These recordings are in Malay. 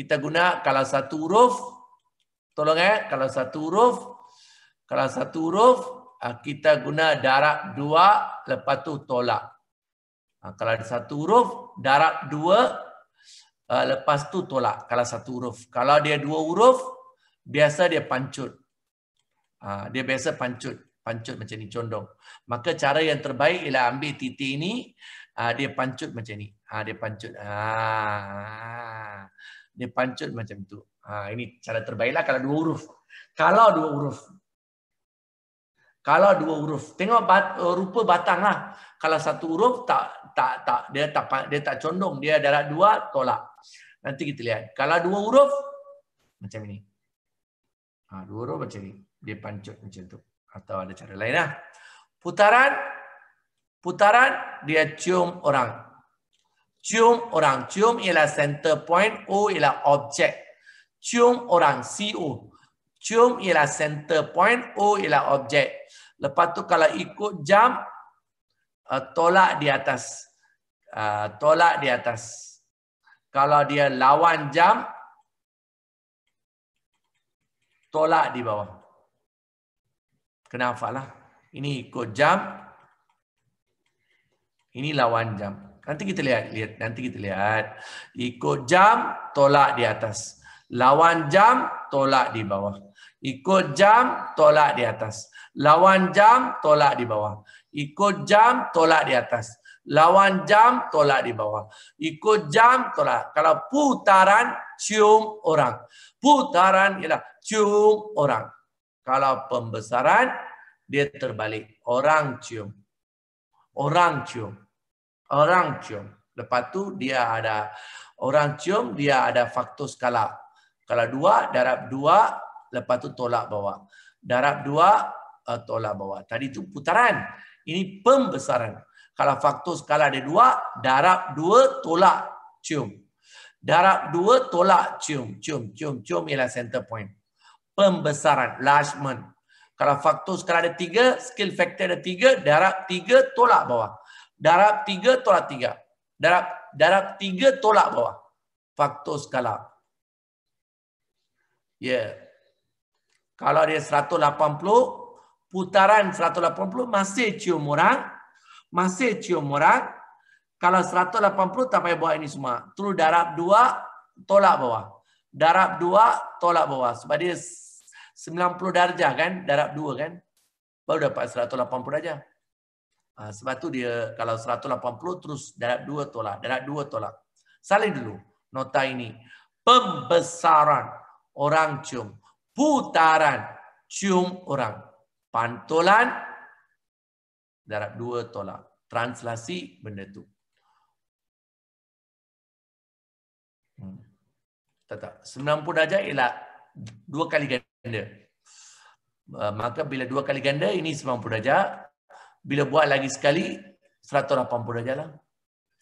kita guna kalau satu huruf tolong eh kalau satu huruf kalau satu huruf ah, kita guna darab dua lepas tu tolak ah, kalau ada satu huruf darab dua ah, lepas tu tolak kalau satu huruf kalau dia dua huruf biasa dia pancut dia biasa pancut pancut macam ni condong maka cara yang terbaik ialah ambil titik ini dia pancut macam ni dia pancut ah dia pancut macam tu. Ha, ini cara terbaiklah kalau dua huruf. Kalau dua huruf. Kalau dua huruf. Tengok bat, eh, rupa batang lah. Kalau satu huruf, tak tak tak dia tak dia tak condong. Dia darat dua, tolak. Nanti kita lihat. Kalau dua huruf, macam ini. Ha, dua huruf macam ini. Dia pancut macam tu. Atau ada cara lain lah. Putaran, putaran dia cium orang cium orang cium ialah center point o ialah objek cium orang co cium ialah center point o ialah objek lepas tu kalau ikut jam uh, tolak di atas uh, tolak di atas kalau dia lawan jam tolak di bawah kenapa lah ini ikut jam ini lawan jam Nanti kita lihat, lihat. Nanti kita lihat. Ikut jam, tolak di atas. Lawan jam, tolak di bawah. Ikut jam, tolak di atas. Lawan jam, tolak di bawah. Ikut jam, tolak di atas. Lawan jam, tolak di bawah. Ikut jam, tolak. Kalau putaran, cium orang. Putaran ialah cium orang. Kalau pembesaran, dia terbalik. Orang cium. Orang cium orang cium. Lepas tu dia ada orang cium, dia ada faktor skala. Kalau dua, darab dua, lepas tu tolak bawah. Darab dua, eh, tolak bawah. Tadi tu putaran. Ini pembesaran. Kalau faktor skala ada dua, darab dua, tolak cium. Darab dua, tolak cium. Cium, cium, cium ialah center point. Pembesaran, enlargement. Kalau faktor skala ada tiga, skill factor ada tiga, darab tiga, tolak bawah darab tiga tolak tiga. Darab darab tiga tolak bawah. Faktor skala. Ya. Yeah. Kalau dia 180, putaran 180 masih cium orang. Masih cium orang. Kalau 180 tak payah buat ini semua. Terus darab dua tolak bawah. Darab dua tolak bawah. Sebab dia 90 darjah kan. Darab dua kan. Baru dapat 180 darjah. Ha, sebab tu dia kalau 180 terus darab 2 tolak, darab 2 tolak. Salin dulu nota ini. Pembesaran orang cium. Putaran cium orang. Pantulan darab 2 tolak. Translasi benda tu. Hmm. Tak, tak. 90 darjah ialah dua kali ganda. Ah, maka bila dua kali ganda, ini 90 darjah. Bila buat lagi sekali, 180 dah jalan.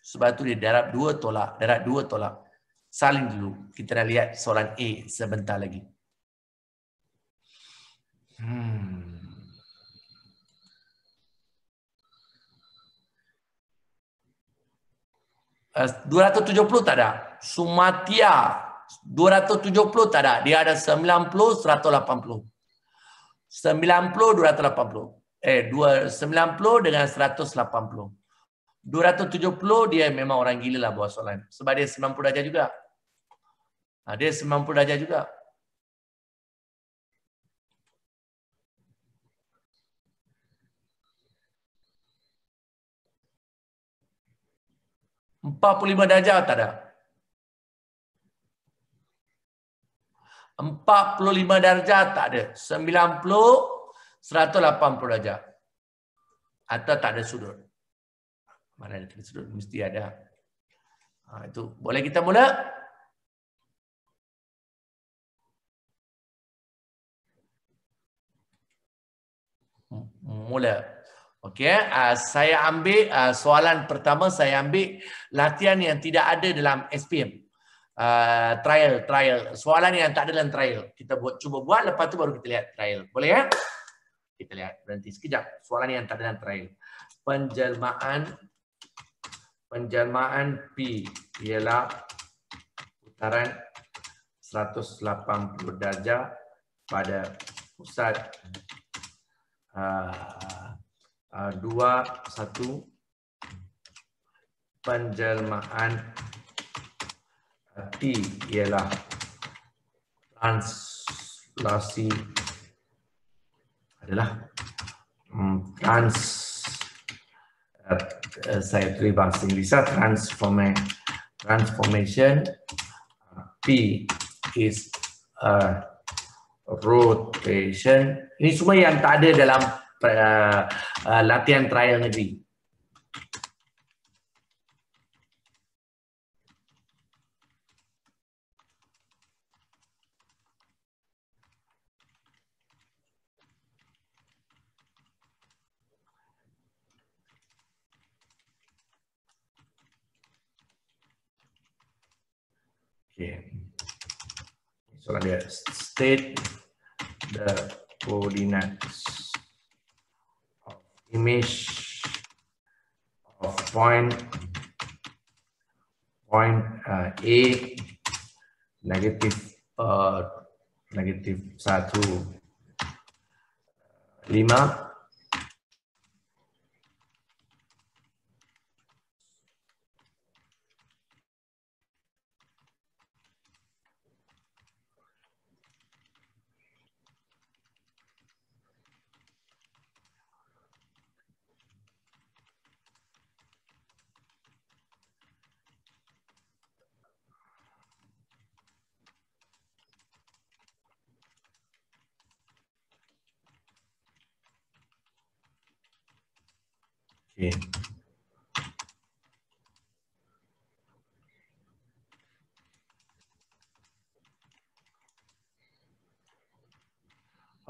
Sebab tu dia darab dua tolak. Darab dua tolak. Salin dulu. Kita dah lihat soalan A sebentar lagi. Hmm. Eh, uh, 270 tak ada. Sumatia. 270 tak ada. Dia ada 90, 180. 90, 280 eh 290 dengan 180. 270 dia memang orang gila lah buat soalan. Sebab dia 90 darjah juga. Ha, dia 90 darjah juga. Empat puluh lima darjah tak ada? Empat puluh lima darjah tak ada. Sembilan puluh 180 darjah. Atau tak ada sudut. Mana ada sudut? Mesti ada. Ha, itu Boleh kita mula? Hmm, mula. Okey, uh, saya ambil uh, soalan pertama saya ambil latihan yang tidak ada dalam SPM. Uh, ah, trial, trial. Soalan yang tak ada dalam trial. Kita buat cuba buat lepas tu baru kita lihat trial. Boleh ya? Eh? kita lihat nanti sekejap soalan yang antara yang terakhir penjelmaan penjelmaan pi ialah putaran 180 darjah pada pusat ah, ah, dua uh, satu uh, penjelmaan pi ah, ialah translasi adalah hmm, trans eh, eh, saya tulis bahasa Inggeris lah, transform transformation uh, P is a uh, rotation ini semua yang tak ada dalam uh, uh, latihan trial negeri Soalan dia state the coordinates of image of point point uh, A negative uh, negative satu lima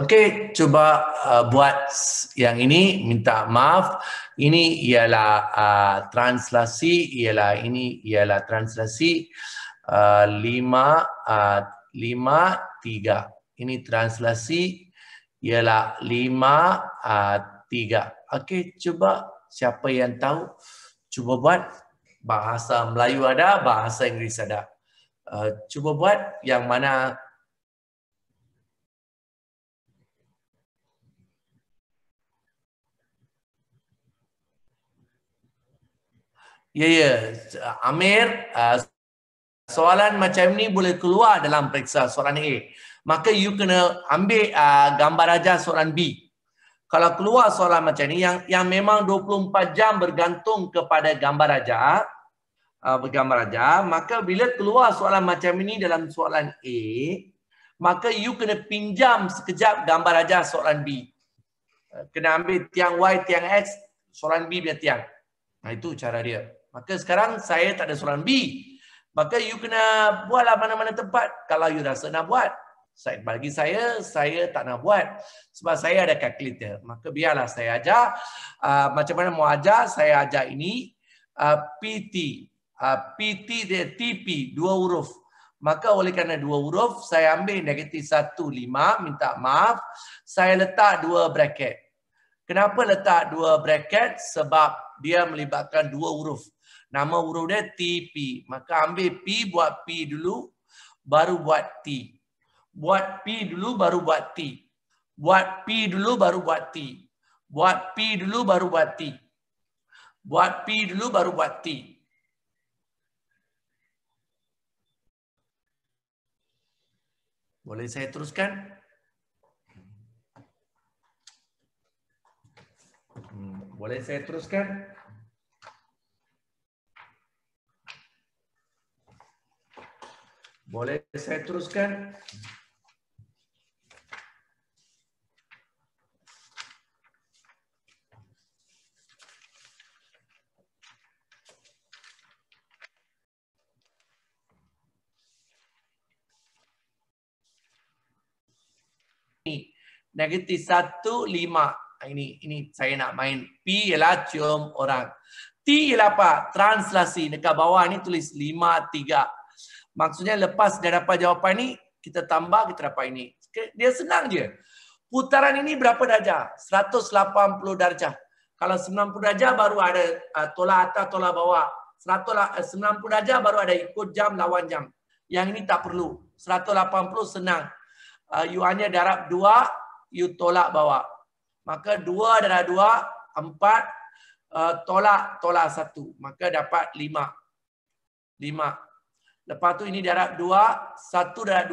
okey cuba uh, buat yang ini minta maaf ini ialah uh, translasi ialah ini ialah translasi uh, lima uh, lima tiga ini translasi ialah lima uh, tiga okey cuba siapa yang tahu cuba buat bahasa Melayu ada bahasa Inggeris ada uh, cuba buat yang mana Ya, ya. Amir, uh, soalan macam ni boleh keluar dalam periksa soalan A. Maka you kena ambil uh, gambar aja soalan B. Kalau keluar soalan macam ni, yang yang memang 24 jam bergantung kepada gambar aja, uh, bergambar aja, maka bila keluar soalan macam ini dalam soalan A, maka you kena pinjam sekejap gambar aja soalan B. Kena ambil tiang Y, tiang X, soalan B punya tiang. Nah, itu cara dia. Maka sekarang saya tak ada soalan B. Maka you kena buatlah mana-mana tempat kalau you rasa nak buat. Bagi saya, saya tak nak buat. Sebab saya ada calculator. Maka biarlah saya ajar. Uh, macam mana mau ajar, saya ajar ini. Uh, ah, PT. Uh, ah, PT dia TP, dua huruf. Maka oleh kerana dua huruf, saya ambil negatif satu lima, minta maaf. Saya letak dua bracket. Kenapa letak dua bracket? Sebab dia melibatkan dua huruf. Nama huruf dia p Maka ambil P buat P dulu baru buat T. Buat P dulu baru buat T. Buat P dulu baru buat T. Buat P dulu baru buat T. Buat P dulu baru buat T. Boleh saya teruskan? Hmm, boleh saya teruskan? Boleh saya teruskan? Boleh saya teruskan? Negatif satu lima. Ini ini saya nak main. P ialah cium orang. T ialah apa? Translasi. Dekat bawah ni tulis lima tiga. Maksudnya lepas dah dapat jawapan ini kita tambah, kita dapat ini. Dia senang je. Putaran ini berapa darjah? 180 darjah. Kalau 90 darjah baru ada uh, tolak atas, tolak bawah. 100, 90 eh, darjah baru ada ikut jam, lawan jam. Yang ini tak perlu. 180 senang. Uh, you hanya darab 2, you tolak bawah. Maka 2 darab 2, 4, uh, tolak, tolak 1. Maka dapat 5. 5. 5. Lepas tu ini darab 2, 1 darab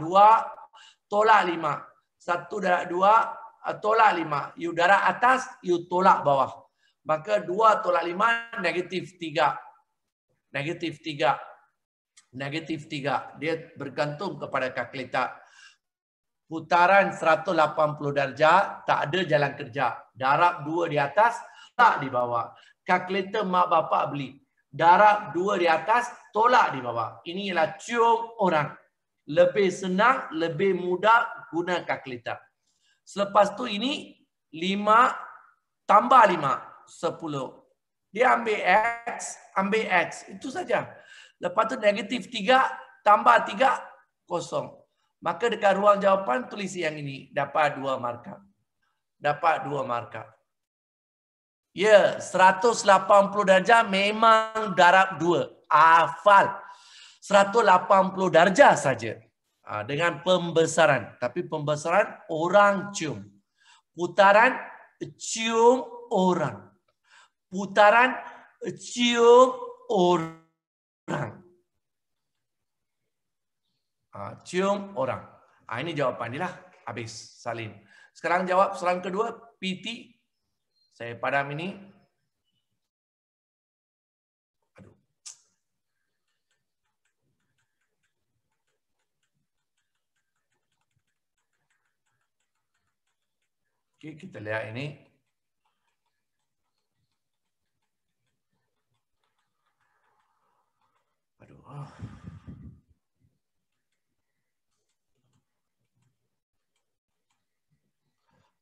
2, 2 tolak 5. 1 darab 2 uh, tolak 5. U darab atas, U tolak bawah. Maka 2 tolak 5 negatif 3. Negatif 3. Negatif 3. Dia bergantung kepada kalkulator. Putaran 180 darjah, tak ada jalan kerja. Darab 2 di atas, tak di bawah. Kalkulator mak bapak beli. Darab 2 di atas, tolak di bawah. Ini Inilah cium orang. Lebih senang, lebih mudah guna kalkulator. Selepas tu ini lima tambah lima sepuluh. Dia ambil X, ambil X. Itu saja. Lepas tu negatif tiga tambah tiga kosong. Maka dekat ruang jawapan tulis yang ini. Dapat dua markah. Dapat dua markah. Ya, 180 darjah memang darab dua hafal 180 darjah saja ha, dengan pembesaran tapi pembesaran orang cium putaran cium orang putaran cium orang ha, cium orang ha, ini jawapan dia lah habis salin sekarang jawab soalan kedua PT saya padam ini aquí, quítale a ni.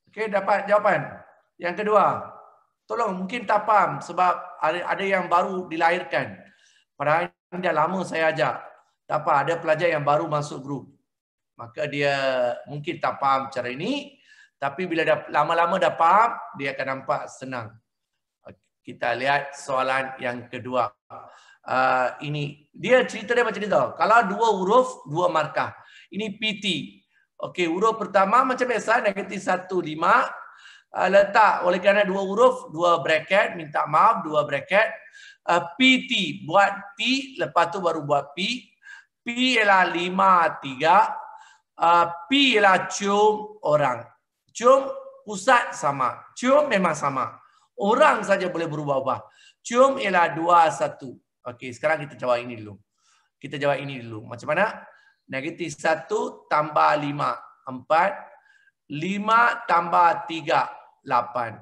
Okey, dapat jawapan. Yang kedua, tolong mungkin tak faham sebab ada ada yang baru dilahirkan. Padahal dah lama saya ajak. Tak apa, ada pelajar yang baru masuk grup. Maka dia mungkin tak faham cara ini. Tapi bila dah lama-lama dah faham, dia akan nampak senang. Kita lihat soalan yang kedua. Uh, ini Dia cerita dia macam ni tau. Kalau dua huruf, dua markah. Ini PT. Okey, huruf pertama macam biasa, negatif satu, lima. Uh, letak oleh kerana dua huruf, dua bracket. Minta maaf, dua bracket. Uh, PT, buat T, lepas tu baru buat P. P ialah lima, tiga. Uh, P ialah cium orang. Cium pusat sama. Cium memang sama. Orang saja boleh berubah-ubah. Cium ialah dua satu. Okey, sekarang kita jawab ini dulu. Kita jawab ini dulu. Macam mana? Negatif satu tambah lima. Empat. Lima tambah tiga. Lapan.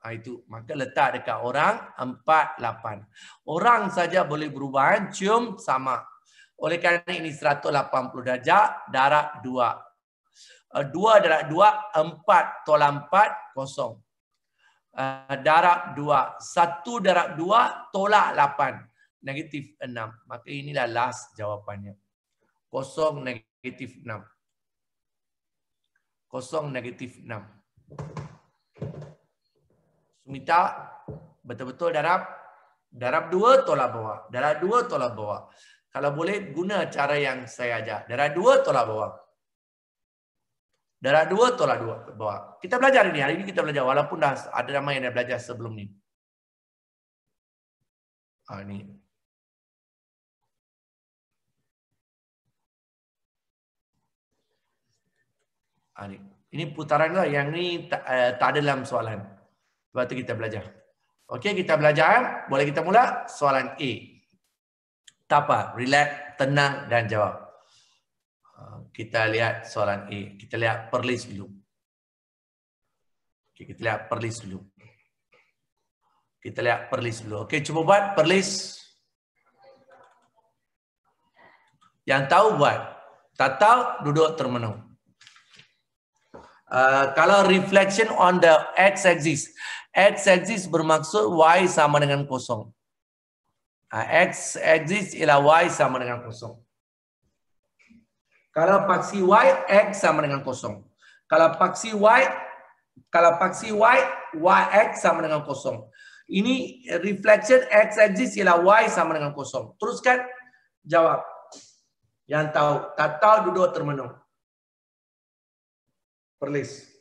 Ha, itu. Maka letak dekat orang. Empat, lapan. Orang saja boleh berubah. Cium sama. Oleh kerana ini 180 darjah, darab dua. Eh, dua darab dua empat tolak empat kosong. Eh, darab dua satu darab dua tolak lapan negatif enam. Maka inilah last jawapannya kosong negatif enam. Kosong negatif enam. Sumita betul-betul darab darab dua tolak bawah darab dua tolak bawah. Kalau boleh guna cara yang saya ajar darab dua tolak bawah. Darah dua, tolak dua. Bawa. Kita belajar ini. Hari ini kita belajar. Walaupun dah ada ramai yang dah belajar sebelum ini. Ha, ah, ini. Ha, ah, ini. Ini putaran lah. Yang ni tak, uh, eh, tak ada dalam soalan. Sebab tu kita belajar. Okey, kita belajar. Boleh kita mula? Soalan A. Tak apa. Relax, tenang dan jawab kita lihat soalan A. Kita lihat perlis dulu. Okay, kita lihat perlis dulu. Kita lihat perlis dulu. Okey, cuba buat perlis. Yang tahu buat. Tak tahu, duduk termenung. Uh, kalau reflection on the x-axis. X-axis bermaksud y sama dengan kosong. Uh, x-axis ialah y sama dengan kosong. Kalau paksi y x sama dengan kosong. Kalau paksi y kalau paksi y y x sama dengan kosong. Ini reflection x exists ialah y sama dengan kosong. Teruskan jawab. Yang tahu tak tahu duduk termenung. Perlis.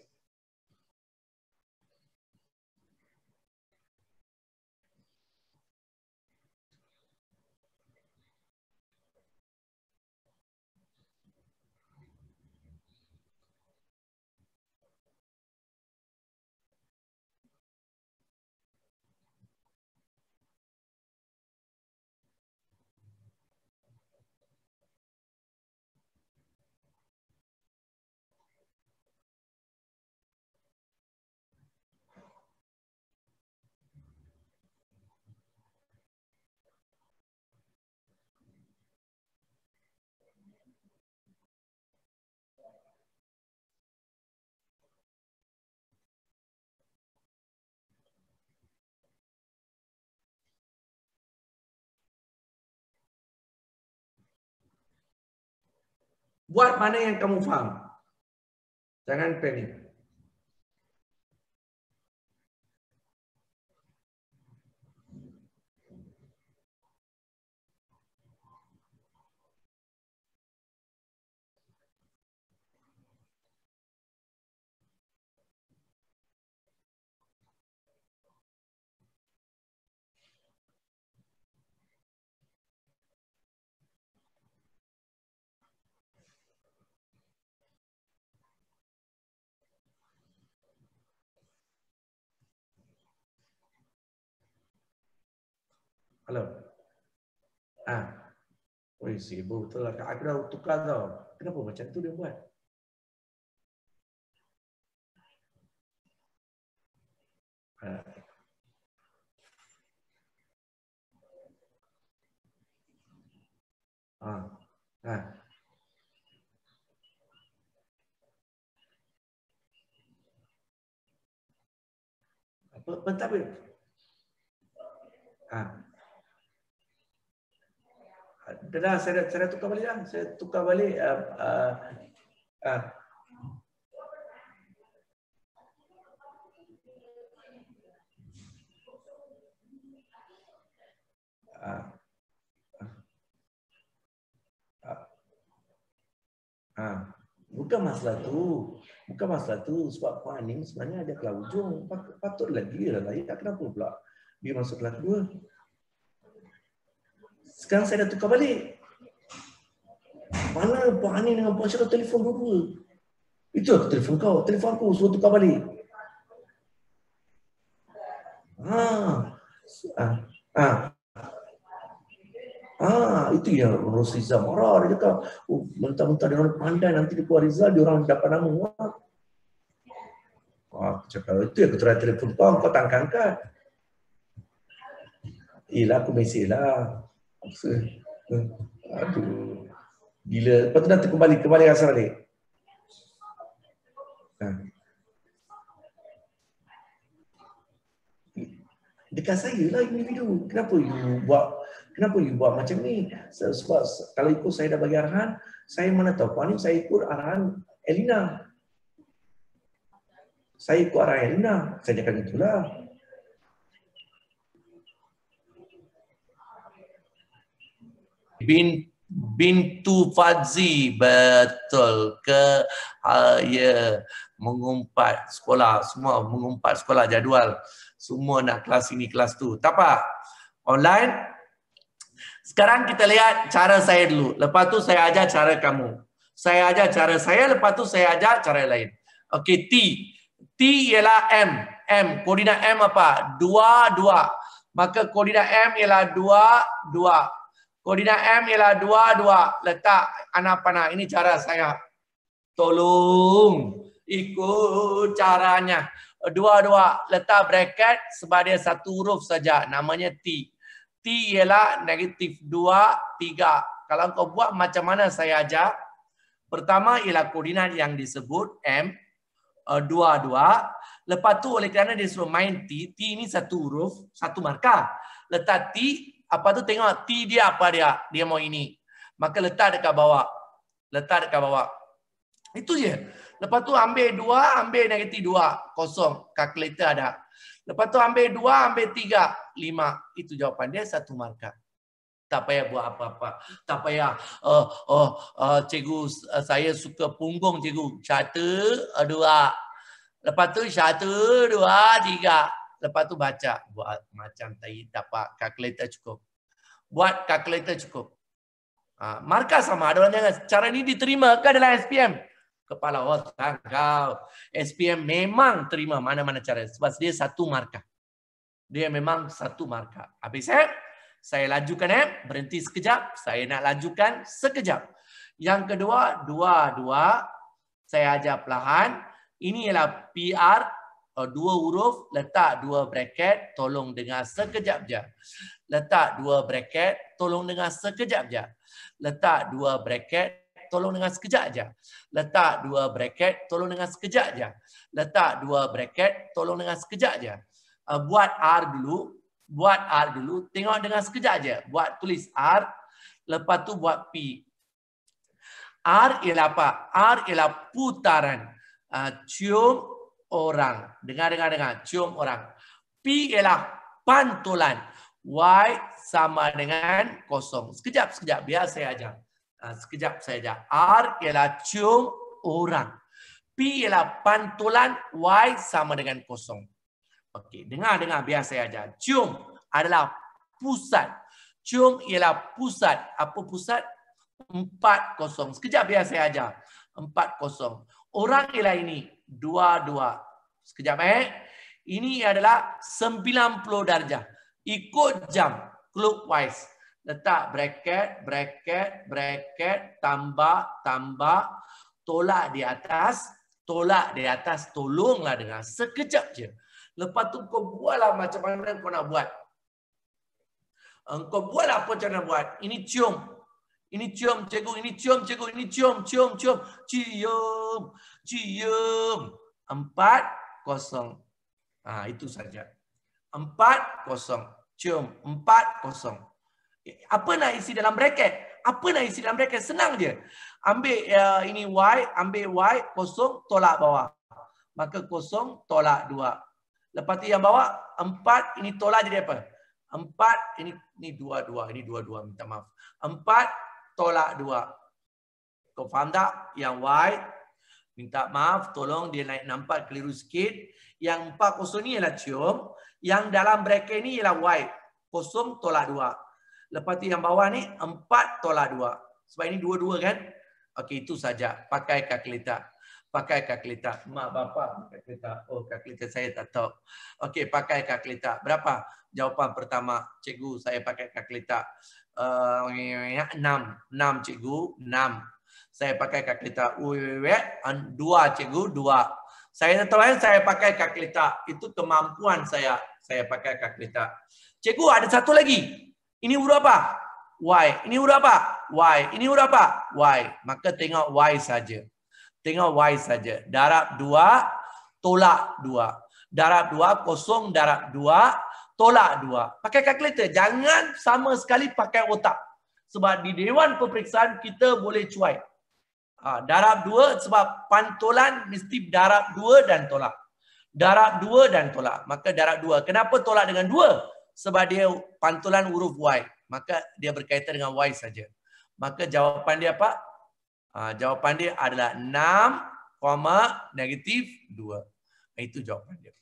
Buat mana yang kamu faham. Jangan panik. Hello. Ah. Oi, sibuk tu lah. Aku dah tukar tau. Kenapa macam tu dia buat? Ah. Ah. Ah. Bentar, bentar. Ah dah, dah saya, saya tukar balik dah. Saya tukar balik. Uh, uh, uh. Ha. Bukan masalah tu. Bukan masalah tu sebab puan sebenarnya ada kelah ujung. Patutlah dia lah layak. Kenapa pula dia masuk kelah kedua? Sekarang saya dah tukar balik. Mana Pak Ani dengan Pak Syarah telefon dua Itu aku telefon kau. Telefon aku suruh tukar balik. Ha. Ha. Ha. ha. itu yang Ros Rizal marah. Dia kata, oh, mentah-mentah dia orang pandai nanti dia keluar Rizal, dia orang dapat nama. Ha. Ha. aku cakap, itu aku terang telefon kau, kau tak angkat-angkat. Yelah, aku mesej lah. Eh, aduh. Gila. Lepas tu dah terkembali, kembali rasa balik. Ha. Dekat saya lah ini video. Kenapa you buat kenapa you buat macam ni? Sebab kalau ikut saya dah bagi arahan, saya mana tahu. Kalau saya ikut arahan Elina. Saya ikut arahan Elina. Saya cakap itulah. bin bintu fazi betul ke uh, ya yeah. mengumpat sekolah semua mengumpat sekolah jadual semua nak kelas ini kelas tu tak apa online sekarang kita lihat cara saya dulu lepas tu saya ajar cara kamu saya ajar cara saya lepas tu saya ajar cara lain okey t t ialah m m koordinat m apa 2 2 maka koordinat m ialah 2 2 Koordinat M ialah dua dua Letak anak panah. Ini cara saya. Tolong ikut caranya. dua dua Letak bracket sebagai satu huruf saja. Namanya T. T ialah negatif dua tiga Kalau kau buat macam mana saya ajar. Pertama ialah koordinat yang disebut M. Eh, dua dua Lepas tu oleh kerana dia suruh main T. T ini satu huruf. Satu markah. Letak T apa tu tengok T dia apa dia dia mau ini maka letak dekat bawah letak dekat bawah itu je lepas tu ambil dua ambil negatif dua kosong kalkulator ada lepas tu ambil dua ambil tiga lima itu jawapan dia satu markah tak payah buat apa-apa tak payah oh oh uh, cikgu eh, saya suka punggung cikgu satu eh, dua lepas tu satu dua tiga lepas tu baca buat macam tadi dapat kalkulator cukup buat kalkulator cukup ha, markah sama ada orang dengan cara ini diterima ke dalam SPM kepala otak ah, kau SPM memang terima mana-mana cara sebab dia satu markah dia memang satu markah habis eh saya lajukan eh berhenti sekejap saya nak lajukan sekejap yang kedua dua dua saya ajar perlahan ini ialah PR kalau dua huruf, letak dua bracket, tolong dengar sekejap je. Letak dua bracket, tolong dengar sekejap je. Letak dua bracket, tolong dengar sekejap je. Letak dua bracket, tolong dengar sekejap je. Letak dua bracket, tolong dengar sekejap je. Uh, buat R dulu. Buat R dulu. Tengok dengan sekejap je. Buat tulis R. Lepas tu buat P. R ialah apa? R ialah putaran. Uh, cium orang. Dengar, dengar, dengar. Cium orang. P ialah pantulan. Y sama dengan kosong. Sekejap, sekejap. Biar saya ajar. Ha, sekejap saya ajar. R ialah cium orang. P ialah pantulan. Y sama dengan kosong. Okey, dengar, dengar. Biar saya ajar. Cium adalah pusat. Cium ialah pusat. Apa pusat? Empat kosong. Sekejap biar saya ajar. Empat kosong orang ialah ini. Dua-dua. Sekejap eh. Ini adalah 90 darjah. Ikut jam. Clockwise. Letak bracket, bracket, bracket. Tambah, tambah. Tolak di atas. Tolak di atas. Tolonglah dengan sekejap je. Lepas tu kau buatlah macam mana kau nak buat. Engkau buat apa cara buat. Ini cium. Ini cium cikgu, ini cium cikgu, ini cium, cium, cium. Cium, cium. Empat, kosong. Ha, itu saja. Empat, kosong. Cium, empat, kosong. Apa nak isi dalam bracket? Apa nak isi dalam bracket? Senang dia. Ambil uh, ini Y, ambil Y, kosong, tolak bawah. Maka kosong, tolak dua. Lepas tu yang bawah, empat, ini tolak jadi apa? Empat, ini ini dua-dua, ini dua-dua, minta maaf. Empat, tolak dua. Kau faham tak? Yang white, minta maaf, tolong dia naik nampak keliru sikit. Yang empat kosong ni ialah cium. Yang dalam bracket ni ialah white. Kosong tolak dua. Lepas tu yang bawah ni, empat tolak dua. Sebab ini dua-dua kan? Okey, itu saja. Pakai kakleta. Pakai kakleta. Mak bapa kakleta. Oh, kakleta saya tak tahu. Okey, pakai kakleta. Berapa? Jawapan pertama. Cikgu, saya pakai kakleta. Kakleta. Uh, enam enam cikgu enam saya pakai kalkulator uwet dua cikgu dua saya yang lain. saya pakai kalkulator itu kemampuan saya saya pakai kalkulator cikgu ada satu lagi ini huruf apa y ini huruf apa y ini huruf apa y maka tengok y saja tengok y saja darab dua tolak dua darab dua kosong darab dua tolak dua. Pakai kalkulator. Jangan sama sekali pakai otak. Sebab di Dewan Pemeriksaan kita boleh cuai. Ha, darab dua sebab pantulan mesti darab dua dan tolak. Darab dua dan tolak. Maka darab dua. Kenapa tolak dengan dua? Sebab dia pantulan huruf Y. Maka dia berkaitan dengan Y saja. Maka jawapan dia apa? Ha, jawapan dia adalah 6, negatif 2. Itu jawapan dia.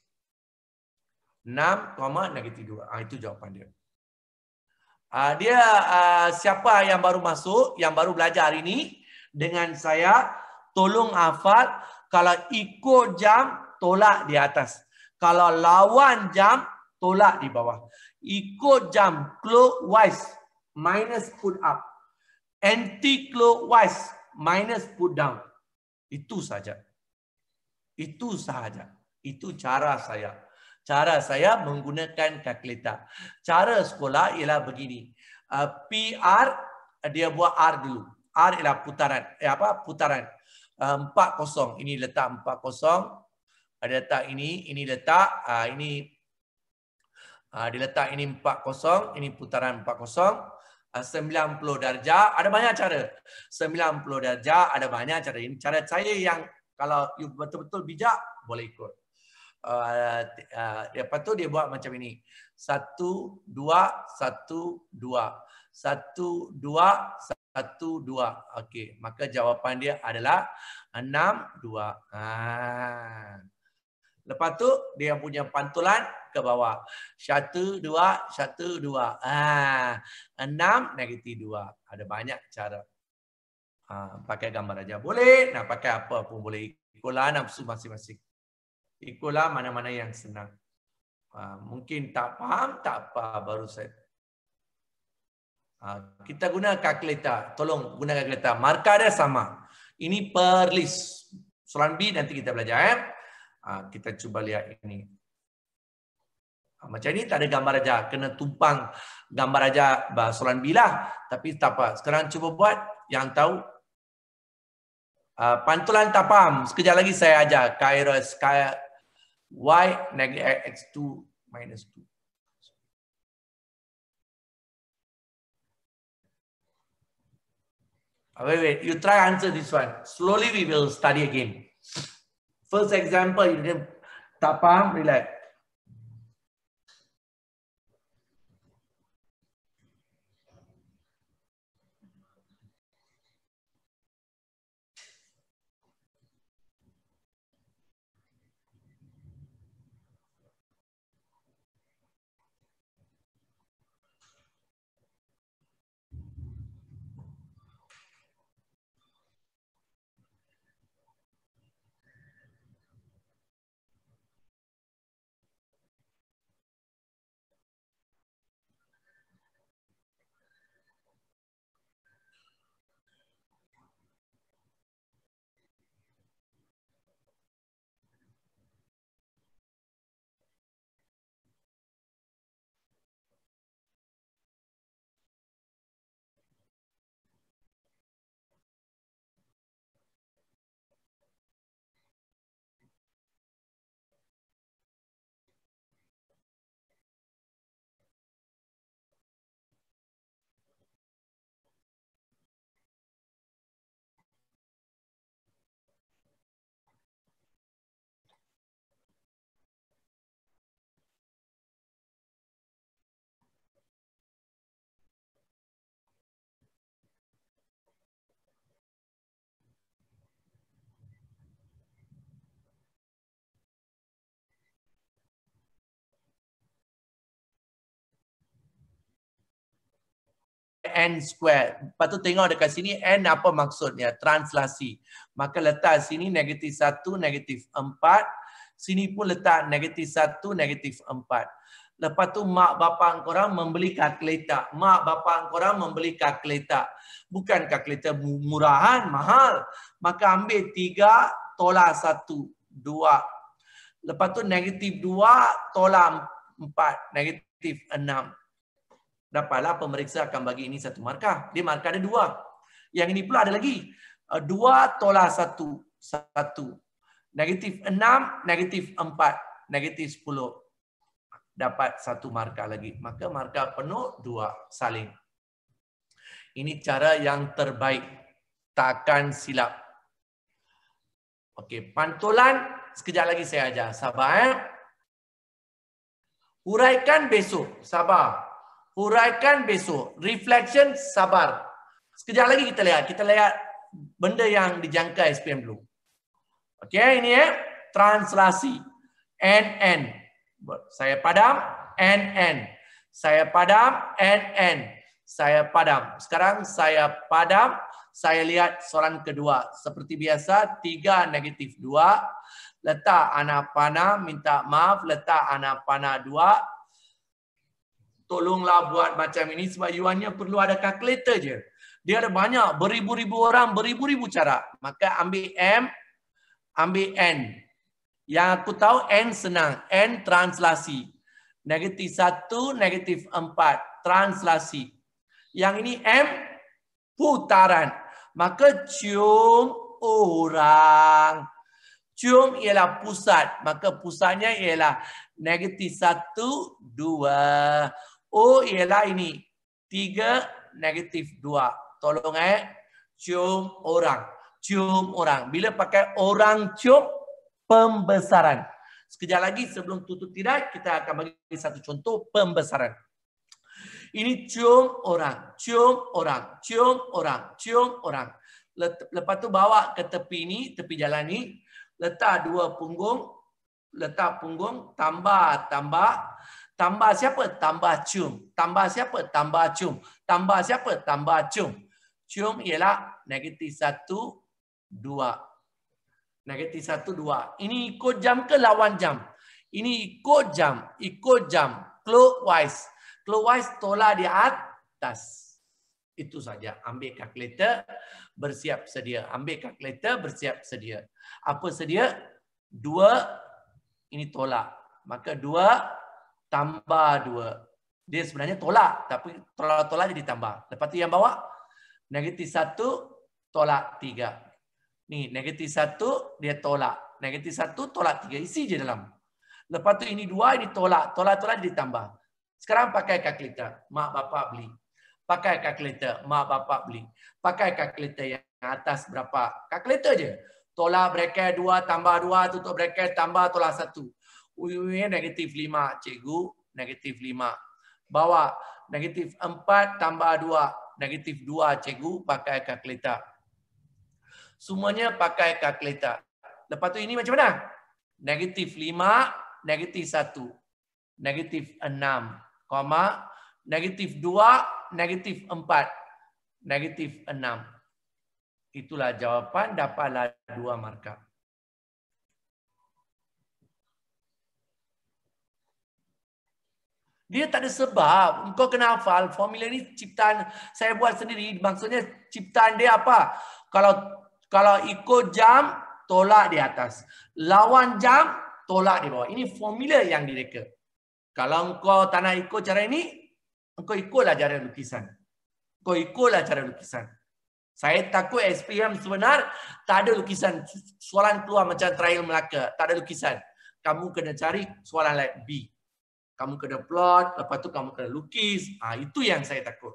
6.92. Ah itu jawapan dia. Ah dia ah, siapa yang baru masuk, yang baru belajar hari ini dengan saya tolong hafal kalau ikut jam tolak di atas. Kalau lawan jam tolak di bawah. Ikut jam clockwise minus put up. Anti clockwise minus put down. Itu saja. Itu saja. Itu cara saya. Cara saya menggunakan kalkulator. Cara sekolah ialah begini. Uh, ah, PR dia buat R dulu. R ialah putaran. Eh, apa putaran? Ah, empat uh, kosong. Ini letak empat kosong. Ada ah, letak ini. Ini letak uh, ini. Uh, dia letak ini empat kosong. Ini putaran empat kosong. 90 darjah, ada banyak cara 90 darjah, ada banyak cara Ini cara saya yang Kalau betul-betul bijak, boleh ikut uh, uh, uh, lepas tu dia buat macam ini. Satu, dua, satu, dua. Satu, dua, satu, dua. Okey, maka jawapan dia adalah enam, dua. Ha. Lepas tu dia punya pantulan ke bawah. Satu, dua, satu, dua. Ha. Enam, negatif dua. Ada banyak cara. Ha, pakai gambar aja boleh. Nak pakai apa pun boleh. Ikutlah nafsu masing-masing ikutlah mana-mana yang senang. Ah, mungkin tak faham, tak apa. Baru saya. Ah, kita guna kalkulator. Tolong guna kalkulator. Markah dia sama. Ini per list. Soalan B nanti kita belajar. Eh? Ah, kita cuba lihat ini. Macam ini tak ada gambar aja. Kena tumpang gambar aja soalan B lah. Tapi tak apa. Sekarang cuba buat yang tahu. Pantulan tak faham. Sekejap lagi saya ajar. Kairos, Kairos. y negative x2 eh, minus 2. Wait, wait, you try answer this one. Slowly we will study again. First example, you can. tapam, relax. N square. Lepas tu tengok dekat sini N apa maksudnya? Translasi. Maka letak sini negatif 1, negatif 4. Sini pun letak negatif 1, negatif 4. Lepas tu mak bapa korang membeli kalkulator. Mak bapa korang membeli kalkulator. Bukan kalkulator murahan, mahal. Maka ambil 3, tolak 1, 2. Lepas tu negatif 2, tolak 4, negatif 6 dapatlah pemeriksa akan bagi ini satu markah. Dia markah ada dua. Yang ini pula ada lagi. Eh, dua tolak satu. Satu. Negatif enam, negatif empat, negatif sepuluh. Dapat satu markah lagi. Maka markah penuh dua saling. Ini cara yang terbaik. Takkan silap. Okey, pantulan sekejap lagi saya ajar. Sabar eh. Huraikan besok. Sabar huraikan besok. Reflection sabar. Sekejap lagi kita lihat. Kita lihat benda yang dijangka SPM dulu. Okey, ini ya. Translasi. NN. Saya padam. NN. Saya padam. NN. Saya padam. Sekarang saya padam. Saya lihat soalan kedua. Seperti biasa, tiga negatif dua. Letak anak panah, minta maaf. Letak anak panah dua tolonglah buat macam ini sebab yuannya perlu ada kalkulator je. Dia ada banyak, beribu-ribu orang, beribu-ribu cara. Maka ambil M, ambil N. Yang aku tahu N senang, N translasi. Negatif satu, negatif empat, translasi. Yang ini M, putaran. Maka cium orang. Cium ialah pusat. Maka pusatnya ialah negatif satu, dua. O oh, ialah ini. tiga negatif dua. Tolong eh. Cium orang. Cium orang. Bila pakai orang cium, pembesaran. Sekejap lagi sebelum tutup tidak, kita akan bagi satu contoh pembesaran. Ini cium orang, cium orang, cium orang, cium orang. Lepas tu bawa ke tepi ni, tepi jalan ni. Letak dua punggung, letak punggung, tambah, tambah. Tambah siapa? Tambah cium. Tambah siapa? Tambah cium. Tambah siapa? Tambah cium. Cium ialah negatif satu, dua. Negatif satu, dua. Ini ikut jam ke lawan jam? Ini ikut jam. Ikut jam. Clockwise. Clockwise tolak di atas. Itu saja. Ambil kalkulator, bersiap sedia. Ambil kalkulator, bersiap sedia. Apa sedia? Dua. Ini tolak. Maka dua tambah dua. Dia sebenarnya tolak, tapi tolak-tolak jadi tambah. Lepas tu yang bawah, negatif satu, tolak tiga. Ni, negatif satu, dia tolak. Negatif satu, tolak tiga. Isi je dalam. Lepas tu ini dua, ini tolak. Tolak-tolak jadi tambah. Sekarang pakai kalkulator. Mak bapak beli. Pakai kalkulator. Mak bapak beli. Pakai kalkulator yang atas berapa. Kalkulator je. Tolak bracket dua, tambah dua, tutup bracket, tambah tolak satu. Win-win negatif lima, cikgu. Negatif lima, Bawa negatif empat tambah dua Negatif dua, cikgu pakai kalkulator. Semuanya pakai kalkulator. Lepas tu ini macam mana? Negatif lima, negatif satu, Negatif enam, koma. Negatif dua, negatif empat, Negatif enam. Itulah jawapan dapatlah dua markah. Dia tak ada sebab. Engkau kena hafal formula ni ciptaan saya buat sendiri. Maksudnya ciptaan dia apa? Kalau kalau ikut jam, tolak di atas. Lawan jam, tolak di bawah. Ini formula yang direka. Kalau engkau tak nak ikut cara ini, engkau ikutlah cara lukisan. Engkau ikutlah cara lukisan. Saya takut SPM sebenar tak ada lukisan. Soalan keluar macam trial Melaka. Tak ada lukisan. Kamu kena cari soalan like B kamu kena plot, lepas tu kamu kena lukis. Ha, itu yang saya takut.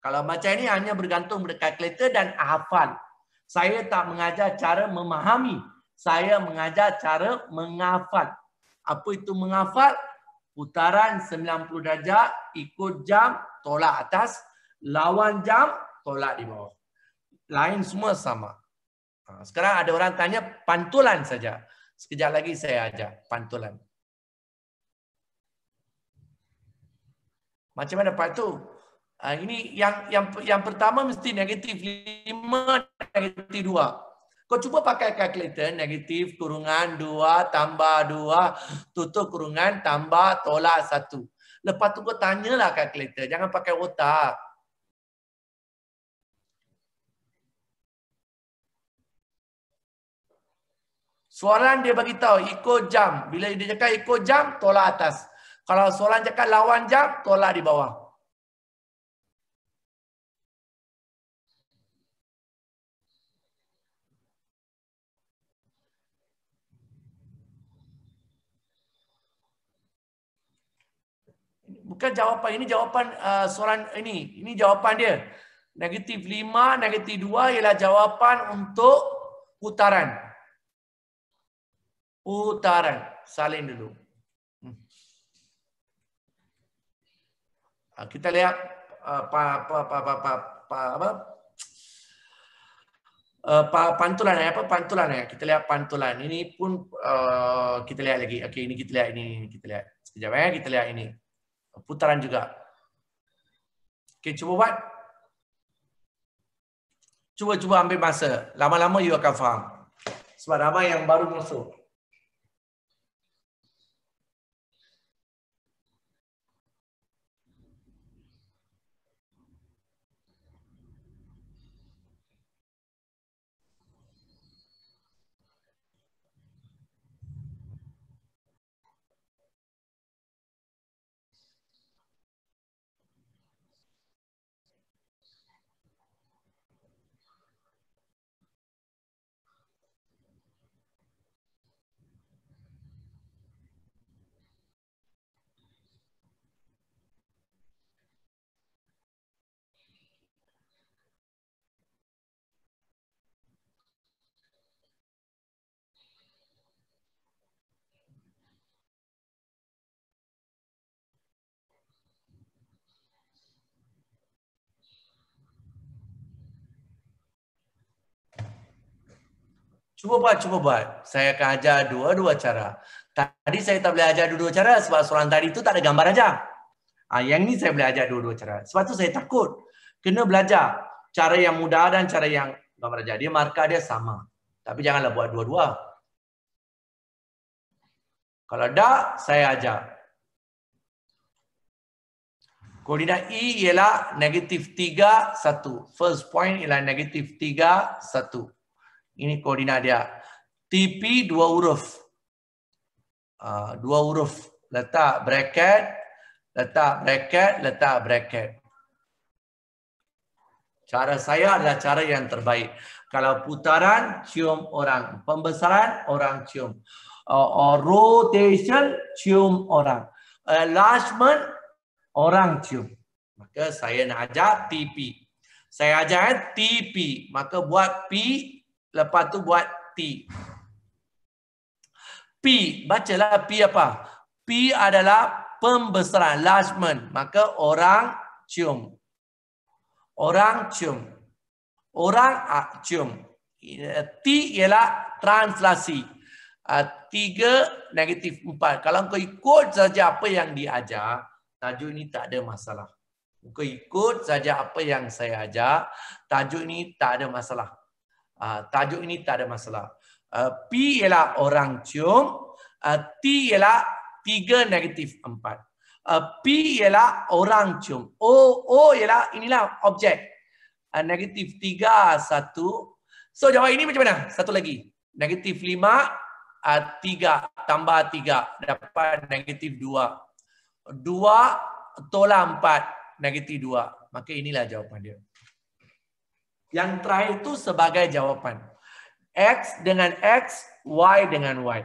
Kalau macam ini hanya bergantung pada kalkulator dan hafal. Saya tak mengajar cara memahami. Saya mengajar cara menghafal. Apa itu menghafal? Putaran 90 darjah ikut jam tolak atas. Lawan jam tolak di bawah. Lain semua sama. Ha, sekarang ada orang tanya pantulan saja. Sekejap lagi saya ajar pantulan. Macam mana part tu? Ha, ini yang yang yang pertama mesti negatif 5 negatif 2. Kau cuba pakai kalkulator negatif kurungan 2 tambah 2 tutup kurungan tambah tolak 1. Lepas tu kau tanyalah kalkulator. Jangan pakai otak. Soalan dia bagi tahu ikut jam. Bila dia cakap ikut jam, tolak atas. Kalau soalan cakap lawan jam, tolak di bawah. Bukan jawapan ini jawapan uh, soalan ini. Ini jawapan dia. Negatif 5, negatif 2 ialah jawapan untuk putaran. Putaran. Salin dulu. Ah, kita lihat ah, apa apa apa apa apa apa apa apa pantulan apa pantulan ya kita lihat pantulan ini pun ah, kita lihat lagi Okay, ini kita lihat ini kita lihat sekejap ya kita lihat ini putaran juga Okay, cuba buat cuba cuba ambil masa lama-lama you akan faham sebab ramai yang baru masuk Cuba buat, cuba buat. Saya akan ajar dua-dua cara. Tadi saya tak boleh ajar dua-dua cara sebab soalan tadi tu tak ada gambar aja. Ha, ah, yang ni saya boleh ajar dua-dua cara. Sebab tu saya takut. Kena belajar cara yang mudah dan cara yang gambar aja. Dia markah dia sama. Tapi janganlah buat dua-dua. Kalau dah, saya ajar. Koordinat E ialah negatif 3, 1. First point ialah negatif 3, 1. Ini koordinat dia. TP dua huruf. Uh, dua huruf. Letak bracket. Letak bracket. Letak bracket. Cara saya adalah cara yang terbaik. Kalau putaran, cium orang. Pembesaran, orang cium. Uh, ah, or ah, rotation, cium orang. Enlargement, orang cium. Maka saya nak ajar TP. Saya ajar eh, TP. Maka buat P, Lepas tu buat p. P, bacalah P apa? P adalah pembesaran, largement. Maka orang cium. Orang cium. Orang ah, cium. T ialah translasi. Ah, tiga, negatif empat. Kalau kau ikut saja apa yang diajar, tajuk ini tak ada masalah. Kau ikut saja apa yang saya ajar, tajuk ini tak ada masalah. Ah, tajuk ini tak ada masalah. Uh, P ialah orang cium. Uh, T ialah 3 negatif 4. Uh, P ialah orang cium. O, o ialah inilah objek. Uh, negatif 3, 1. So jawab ini macam mana? Satu lagi. Negatif 5, uh, 3. Tambah 3. Dapat negatif 2. 2 tolak 4. Negatif 2. Maka inilah jawapan dia. Yang terakhir itu sebagai jawaban. X dengan X, Y dengan Y.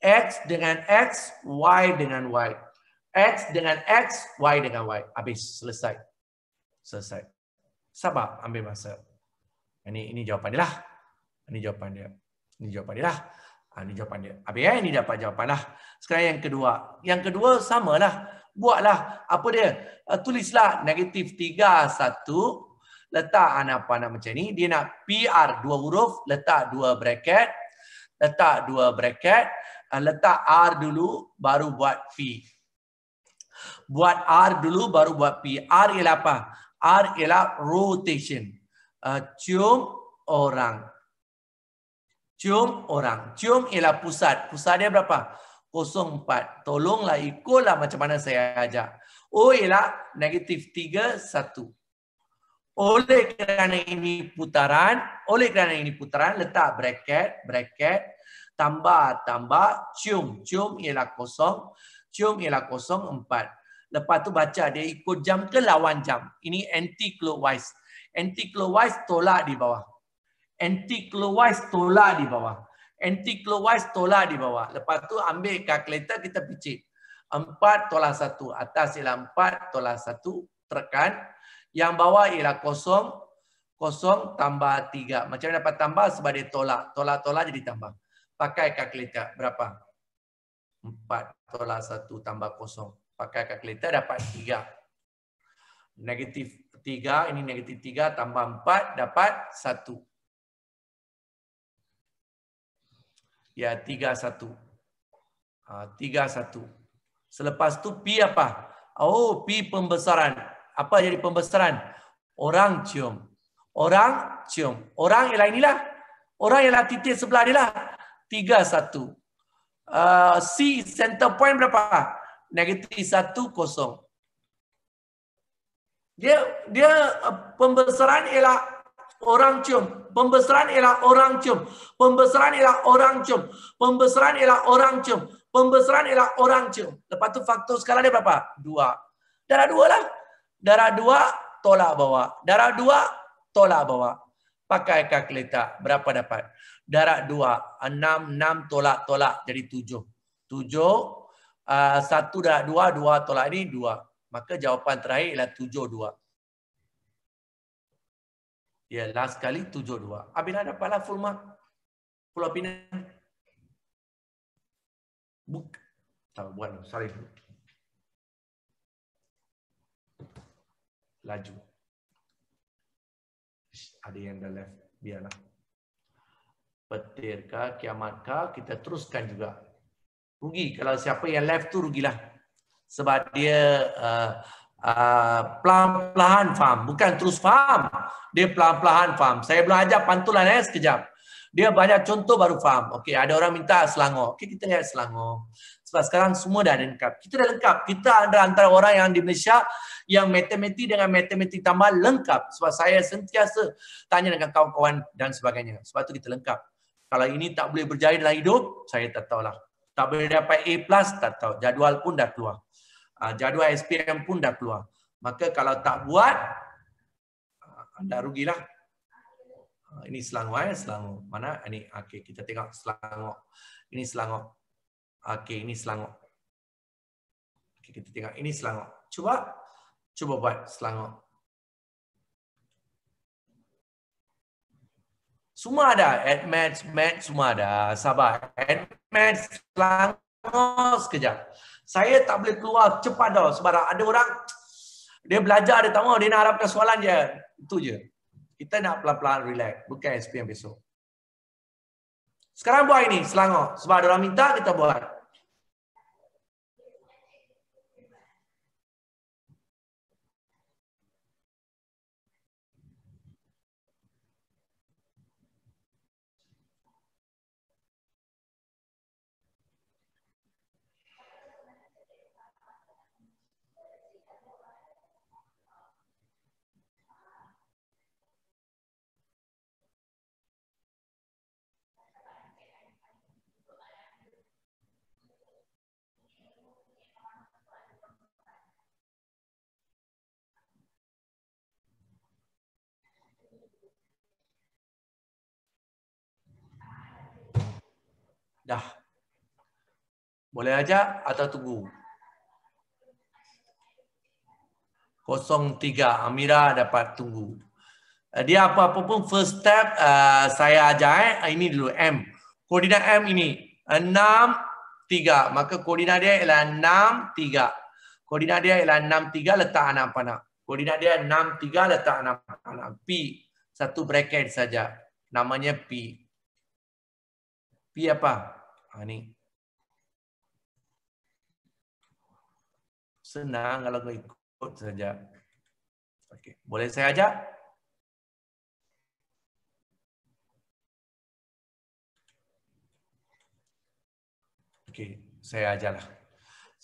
X dengan X, Y dengan Y. X dengan X, Y dengan Y. Habis, selesai. Selesai. Sebab ambil masa. Ini ini jawapan dia lah. Ini jawapan dia. Ini jawapan dia lah. Ah, ini jawapan dia. Habis ya, ini dapat jawapan lah. Sekarang yang kedua. Yang kedua sama lah. Buatlah. Apa dia? Ah, tulislah negatif 3, 1, letak apa nak macam ni dia nak PR dua huruf letak dua bracket letak dua bracket uh, letak R dulu baru buat p. buat R dulu baru buat P R ialah apa R ialah rotation uh, cium orang cium orang cium ialah pusat pusat dia berapa 04 tolonglah ikutlah macam mana saya ajak O ialah negatif 3, oleh kerana ini putaran, oleh kerana ini putaran, letak bracket, bracket, tambah, tambah, cium, cium ialah kosong, cium ialah kosong, empat. Lepas tu baca dia ikut jam ke lawan jam. Ini anti-clockwise. Anti-clockwise tolak di bawah. Anti-clockwise tolak di bawah. Anti-clockwise tolak di bawah. Lepas tu ambil kalkulator kita picit. Empat tolak satu. Atas ialah empat tolak satu. Tekan yang bawah ialah kosong, kosong tambah tiga. Macam mana dapat tambah? Sebab dia tolak. Tolak-tolak jadi tambah. Pakai kalkulator berapa? Empat tolak satu tambah kosong. Pakai kalkulator dapat tiga. Negatif tiga, ini negatif tiga tambah empat dapat satu. Ya, tiga satu. Ah, tiga satu. Selepas tu pi apa? Oh, pi pembesaran apa jadi pembesaran? Orang cium. Orang cium. Orang ialah inilah. Orang ialah titik sebelah dia lah. Tiga satu. Uh, C center point berapa? Negatif satu kosong. Dia dia uh, pembesaran ialah orang cium. Pembesaran ialah orang cium. Pembesaran ialah orang cium. Pembesaran ialah orang cium. Pembesaran ialah orang cium. Lepas tu faktor skala dia berapa? Dua. Darah dua lah. Darah dua, tolak bawa. Darah dua, tolak bawa. Pakai kalkulator berapa dapat? Darah dua, enam, enam, tolak, tolak. Jadi tujuh. Tujuh, uh, satu darah dua, dua tolak ini dua. Maka jawapan terakhir ialah tujuh dua. Ya, last kali tujuh dua. Abinah dapatlah full mark. Pulau Pinang. Buk. Tak, buat. Sorry. laju. Ada yang dah left, biarlah. Petir kah, kiamat kah, kita teruskan juga. Rugi, kalau siapa yang left tu rugilah. Sebab dia uh, uh, pelan-pelan faham, bukan terus faham. Dia pelan-pelan faham. Saya belajar pantulan eh, sekejap. Dia banyak contoh baru faham. Okay, ada orang minta Selangor. Okay kita lihat Selangor. Sebab sekarang semua dah lengkap. Kita dah lengkap. Kita antara orang yang di Malaysia yang matematik dengan matematik tambah lengkap sebab saya sentiasa tanya dengan kawan-kawan dan sebagainya. Sebab tu kita lengkap. Kalau ini tak boleh berjaya dalam hidup, saya tak tahulah. Tak boleh dapat A+, plus, tak tahu. Jadual pun dah keluar. Ah, jadual SPM pun dah keluar. Maka kalau tak buat, anda ah, rugilah. Ah, ini Selangor eh? Selangor. Mana? Ini, okay, kita tengok Selangor. Ini Selangor. Okay, ini Selangor. Okay, kita tengok. Ini Selangor. Cuba Cuba buat Selangor. Semua ada. Admats, Mats, semua ada. Sabar. Admats, Selangor sekejap. Saya tak boleh keluar cepat dah. Sebab ada orang, dia belajar, dia tak mahu. Dia nak harapkan soalan je. Itu je. Kita nak pelan-pelan relax. Bukan SPM besok. Sekarang buat ini, Selangor. Sebab ada orang minta, kita buat. Dah. Boleh ajak atau tunggu? 03 Amira dapat tunggu. Eh, dia apa apa pun first step uh, saya ajak eh. eh ini dulu M. Koordinat M ini 6 3. Maka koordinat dia ialah 6 3. Koordinat dia ialah 6 3 letak anak panah. Koordinat dia 6 3 letak anak panah. P satu bracket saja. Namanya P. P apa? Ani. Senang kalau kau ikut saja. Okey, boleh saya ajak? Okey, saya ajaklah.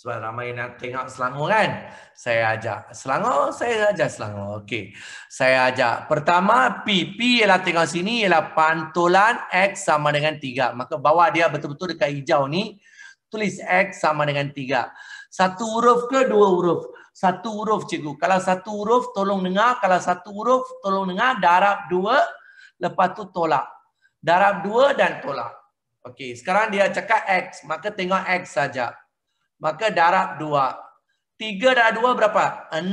Sebab ramai nak tengok Selangor kan? Saya ajak Selangor, saya ajak Selangor. Okey. Saya ajak. Pertama, P. P ialah tengok sini ialah pantulan X sama dengan 3. Maka bawah dia betul-betul dekat hijau ni. Tulis X sama dengan 3. Satu huruf ke dua huruf? Satu huruf cikgu. Kalau satu huruf, tolong dengar. Kalau satu huruf, tolong dengar. Darab dua, lepas tu tolak. Darab dua dan tolak. Okey, sekarang dia cakap X. Maka tengok X saja. Maka darab 2. 3 darab 2 berapa? 6.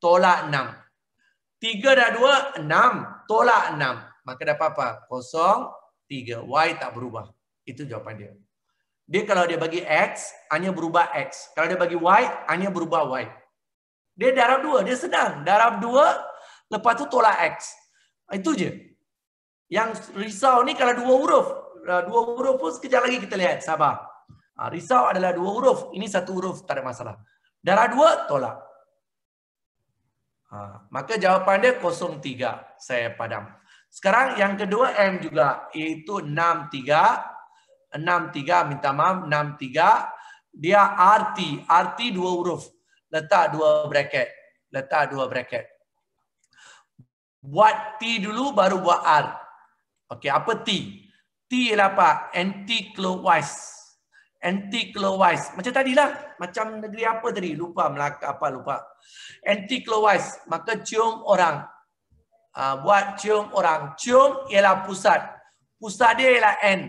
Tolak 6. 3 darab 2, 6. Tolak 6. Maka dapat apa? Kosong, 3. Y tak berubah. Itu jawapan dia. Dia kalau dia bagi X, hanya berubah X. Kalau dia bagi Y, hanya berubah Y. Dia darab 2. Dia senang. Darab 2, lepas tu tolak X. Itu je. Yang risau ni kalau dua huruf. Dua huruf pun sekejap lagi kita lihat. Sabar. Ha, risau adalah dua huruf. Ini satu huruf, tak ada masalah. Darah dua, tolak. Ha, maka jawapan dia kosong tiga Saya padam. Sekarang yang kedua M juga. Iaitu enam tiga enam tiga minta maaf. enam tiga Dia arti arti dua huruf. Letak dua bracket. Letak dua bracket. Buat T dulu, baru buat R. Okey, apa T? T ialah apa? Anti-clockwise anti-clockwise. Macam tadilah. Macam negeri apa tadi? Lupa Melaka apa lupa. Anti-clockwise. Maka cium orang. Ha, buat cium orang. Cium ialah pusat. Pusat dia ialah N.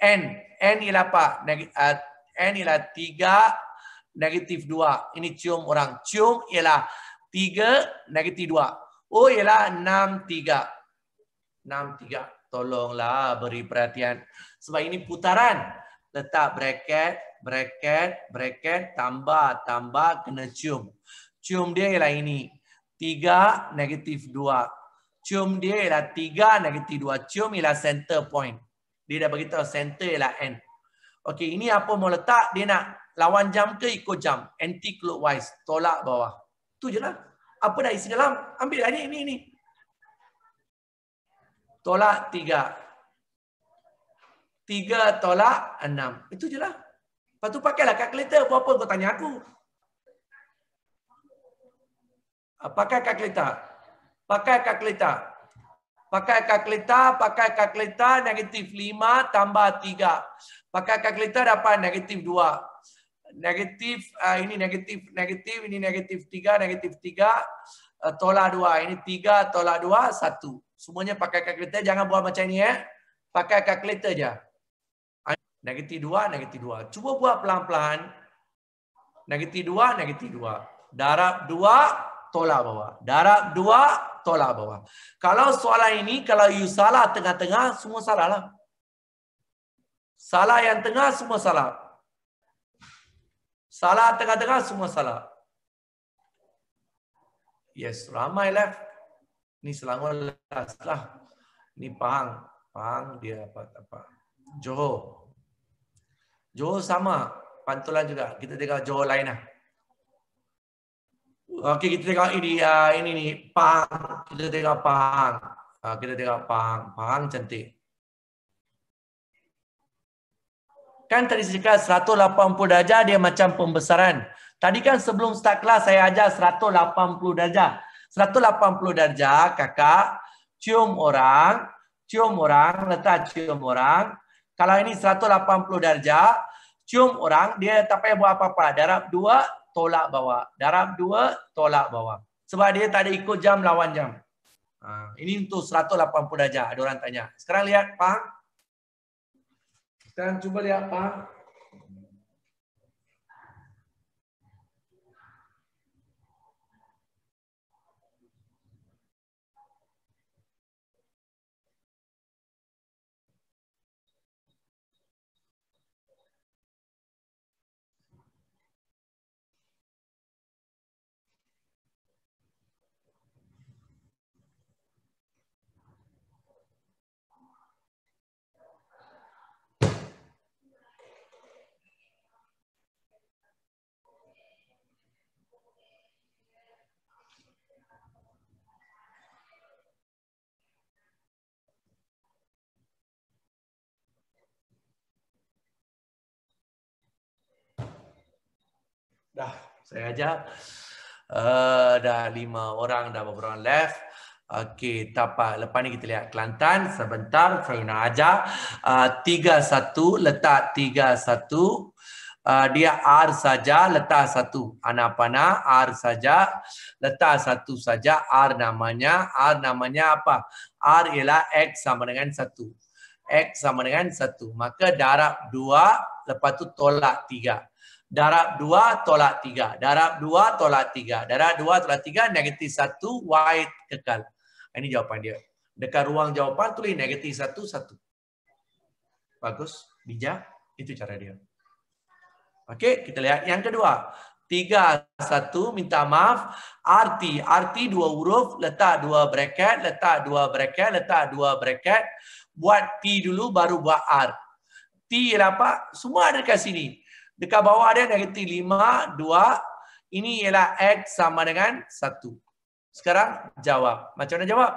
N. N ialah apa? Neg uh, N ialah 3 negatif 2. Ini cium orang. Cium ialah 3 negatif 2. o ialah 6 3. 6 3. Tolonglah beri perhatian. Sebab ini Putaran letak bracket, bracket, bracket, tambah, tambah, kena cium. Cium dia ialah ini. 3, negatif 2. Cium dia ialah 3, negatif 2. Cium ialah center point. Dia dah beritahu center ialah N. Okey, ini apa mau letak? Dia nak lawan jam ke ikut jam? Anti-clockwise, tolak bawah. Tu je lah. Apa dah isi dalam? Ambil lah ni, ni, ni. Tolak 3. Tiga tolak enam. Itu je lah. Lepas tu lah kalkulator. Apa-apa kau tanya aku. Ah, pakai kalkulator. Pakai kalkulator. Pakai kalkulator. Pakai kalkulator. Negatif lima tambah tiga. Pakai kalkulator dapat negatif dua. Negatif. Ah, ini negatif. Negatif. Ini negatif tiga. Negatif tiga. Ah, tolak dua. Ini tiga. Tolak dua. Satu. Semuanya pakai kalkulator. Jangan buat macam ni eh. Pakai kalkulator je negatif 2, negatif 2. Cuba buat pelan-pelan. Negatif 2, negatif 2. Darab 2, tolak bawah. Darab 2, tolak bawah. Kalau soalan ini, kalau you salah tengah-tengah, semua salah lah. Salah yang tengah, semua salah. Salah tengah-tengah, semua salah. Yes, ramai lah. Ni Selangor last lah. Ni pang, pang dia apa-apa. Johor. Johor sama. Pantulan juga. Kita tengok Johor lain lah. Okey, kita tengok ini. Uh, ini ni. Pahang. Kita tengok Pahang. Uh, ah, kita tengok Pahang. Pahang cantik. Kan tadi saya cakap 180 darjah dia macam pembesaran. Tadi kan sebelum start kelas saya ajar 180 darjah. 180 darjah kakak cium orang. Cium orang. Letak cium orang. Kalau ini 180 darjah, cium orang, dia tak payah buat apa-apa. Darab dua, tolak bawah. Darab dua, tolak bawah. Sebab dia tak ada ikut jam lawan jam. Ha, ini untuk 180 darjah, ada orang tanya. Sekarang lihat, Pak, Kita cuba lihat, Pak. Dah, saya aja. Uh, eh, dah lima orang, dah beberapa orang left. Okey, tapa Lepas ni kita lihat Kelantan. Sebentar, saya nak ajak. Eh, tiga satu, letak tiga satu. Uh, dia R saja, letak satu. Anak panah, R saja. Letak satu saja, R namanya. R namanya apa? R ialah X sama dengan satu. X sama dengan satu. Maka darab dua, lepas tu tolak tiga darab 2 tolak 3 darab 2 tolak 3 darab 2 tolak 3 negatif 1 y kekal ah, ini jawapan dia dekat ruang jawapan tulis negatif 1 1 bagus bijak itu cara dia okey kita lihat yang kedua 3 1 minta maaf Arti arti dua huruf letak dua bracket letak dua bracket letak dua bracket buat t dulu baru buat r t rapat semua ada kat sini Dekat bawah dia, dia kata 5, 2. Ini ialah X sama dengan 1. Sekarang, jawab. Macam mana jawab?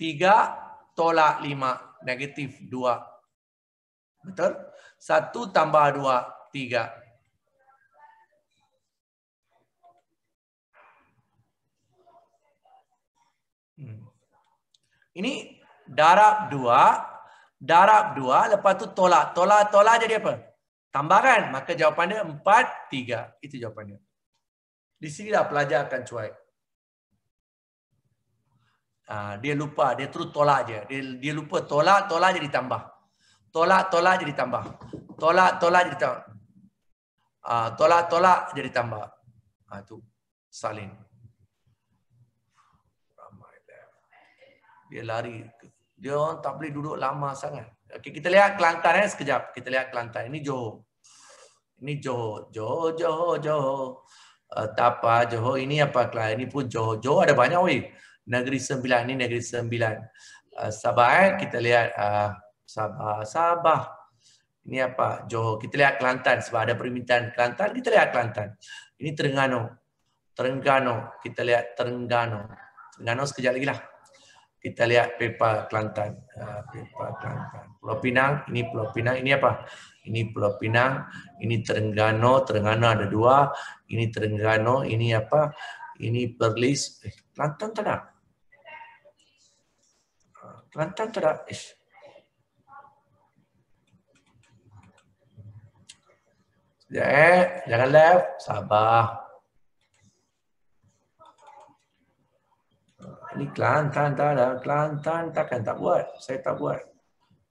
3 tolak 5. Negatif 2. Betul? 1 tambah 2, 3. Hmm. Ini darab 2. Darab 2. Lepas tu tolak. Tolak-tolak jadi apa? Tambahkan, maka jawapannya 4 3 itu jawapannya di sinilah pelajar akan cuai ah, dia lupa dia terus tolak aje dia dia lupa tolak tolak jadi tambah tolak tolak jadi tambah tolak tolak jadi tambah ah, tolak tolak jadi tambah ha tu salin dia lari dia orang tak boleh duduk lama sangat Okay, kita lihat kelantan eh sekejap kita lihat kelantan ini johor ini Johor. Johor, Johor, Johor. Uh, eh, tak apa, Johor. Ini apa, Kelantan? Ini pun Johor. Johor ada banyak, weh. Negeri Sembilan. Ini Negeri Sembilan. Uh, Sabah, eh. Kita lihat uh, Sabah. Sabah. Ini apa? Johor. Kita lihat Kelantan. Sebab ada permintaan Kelantan, kita lihat Kelantan. Ini Terengganu. Terengganu. Kita lihat Terengganu. Terengganu sekejap lagi lah. Kita lihat peta Kelantan. Ah, peta Kelantan. Pulau Pinang, ini Pulau Pinang, ini apa? Ini Pulau Pinang, ini Terengganu, Terengganu ada dua. Ini Terengganu, ini apa? Ini Perlis. Eh, Kelantan tak ada? Ah, Kelantan tak ada? Eh. Sekejap eh, jangan left. Sabar. Ini Kelantan tak ada. Kelantan takkan tak buat. Saya tak buat.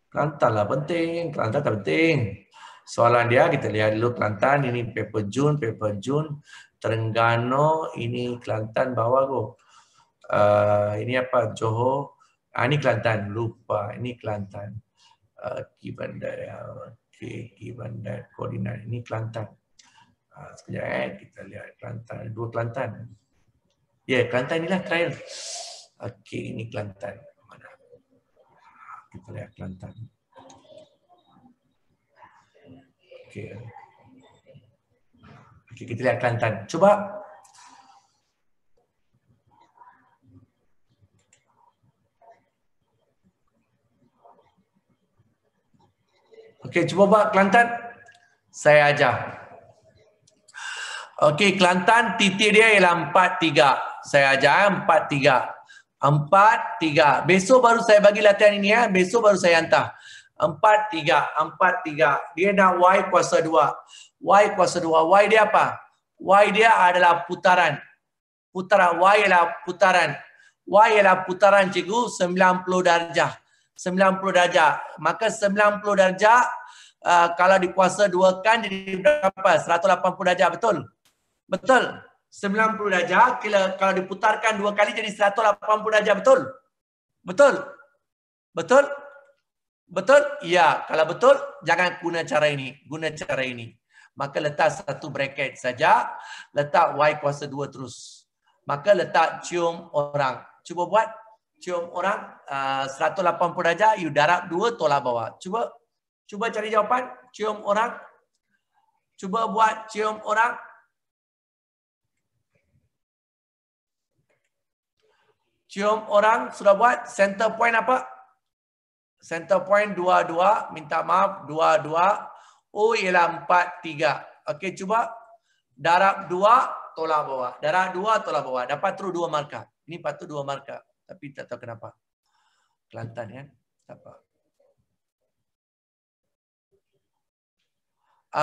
Kelantan lah penting. Kelantan tak penting. Soalan dia kita lihat dulu Kelantan. Ini paper Jun, paper Jun. Terengganu, ini Kelantan bawa tu. Uh, ini apa? Johor. Ah, ini Kelantan. Lupa. Ini Kelantan. Uh, Ki Bandar. Okay. Ki Bandar Koordinat. Ini Kelantan. Uh, sekejap eh. Kita lihat Kelantan. Dua Kelantan. Ya, yeah, Kelantan inilah trial. Okey, ini Kelantan. Mana? Kita lihat Kelantan. Okey. Okey, kita lihat Kelantan. Cuba. Okey, cuba buat Kelantan. Saya ajar. Okey, Kelantan titik dia ialah 4 3. Saya ajar 4 eh, 3. Empat, tiga. Besok baru saya bagi latihan ini ya. Besok baru saya hantar. Empat, tiga. Empat, tiga. Dia nak Y kuasa dua. Y kuasa dua. Y dia apa? Y dia adalah putaran. Putaran. Y adalah putaran. Y adalah putaran cikgu 90 darjah. 90 darjah. Maka 90 darjah uh, kalau dikuasa dua kan jadi berapa? 180 darjah. Betul? Betul? 90 darjah, kira kalau diputarkan dua kali jadi 180 darjah, betul? Betul? Betul? Betul? Ya, kalau betul, jangan guna cara ini. Guna cara ini. Maka letak satu bracket saja, letak Y kuasa 2 terus. Maka letak cium orang. Cuba buat. Cium orang uh, 180 darjah, you darab 2, tolak bawah. Cuba cuba cari jawapan. Cium orang. Cuba buat cium orang Cium orang sudah buat center point apa? Center point dua dua minta maaf dua dua. O oh, ialah empat tiga. Okey cuba darab dua tolak bawah. Darab dua tolak bawah. Dapat terus dua markah. Ini patut dua markah. Tapi tak tahu kenapa. Kelantan ya. Tak apa.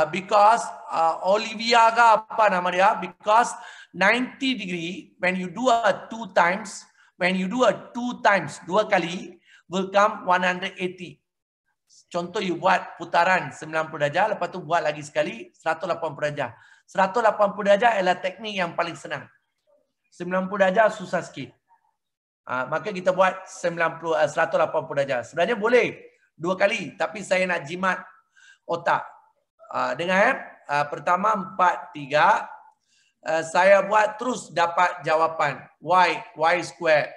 Uh, because uh, Olivia ke apa nama dia? Because 90 degree when you do a two times When you do a two times, dua kali, will come 180. Contoh you buat putaran 90 darjah, lepas tu buat lagi sekali 180 darjah. 180 darjah adalah teknik yang paling senang. 90 darjah susah sikit. Ha, maka kita buat 90 180 ah, darjah. Sebenarnya boleh dua kali, tapi saya nak jimat otak. Uh, dengan uh, pertama 4 3 uh, saya buat terus dapat jawapan y y square